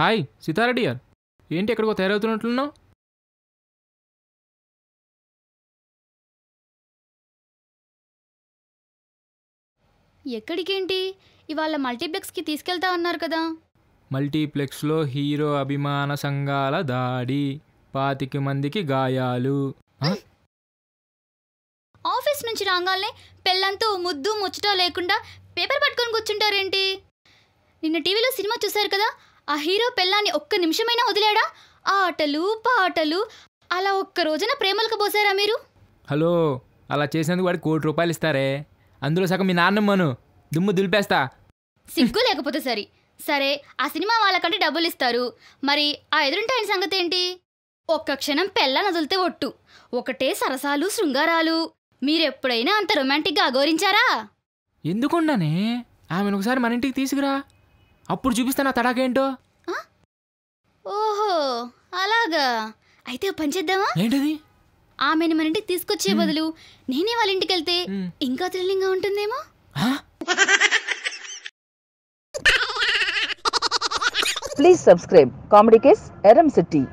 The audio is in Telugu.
హాయ్ సీతారెడ్డి గారు ఏంటి ఎక్కడికో తయారవుతున్నట్లున్నావు ఎక్కడికేంటి ఇవాళ మల్టీప్లెక్స్కి తీసుకెళ్తా అన్నారు కదా మల్టీప్లెక్స్లో హీరో అభిమాన సంఘాల దాడి పాతిక మందికి గాయాలు ఆఫీస్ నుంచి రాగానే పెళ్ళంతో ముద్దు ముచ్చట లేకుండా పేపర్ పట్టుకొని కూర్చుంటారేంటి నిన్న టీవీలో సినిమా చూశారు కదా ఆ హీరో పెళ్ళాన్ని ఒక్క నిమిషమైనా వదిలేడా ఆటలు పాటలు అలా ఒక్క రోజున ప్రేమలకు పోసారా మీరు హలో అలా చేసినందుకు వాడికి కోటి రూపాయలు ఇస్తారే అందులో సగం మీ నాన్నమ్మను దుమ్ము దులిపేస్తా సిగ్గు లేకపోతే సరే సరే ఆ సినిమా వాళ్ళకంటే డబ్బులు ఇస్తారు మరి ఆ ఎదురుంటాయని సంగతి ఏంటి ఒక్క క్షణం పెళ్ళ నదులితే ఒట్టు ఒకటే సరసాలు శృంగారాలు మీరెప్పుడైనా అంత రొమాంటిక్గా అఘోరించారా ఎందుకుండానే ఆమెను ఒకసారి మన ఇంటికి తీసుకురా అప్పుడు చూపిస్తాను ఆ తడాకేంటో ఓహో అలాగా అయితే పని చేద్దామా ఏంటది ఆమెని మన ఇంటికి తీసుకొచ్చే బదులు నేనే వాళ్ళ ఇంటికి వెళ్తే ఇంకా థ్రిల్లింగ్ గా ఉంటుందేమో ప్లీజ్ సబ్స్క్రైబ్ కామెడీ కేస్ ఎరం సిటీ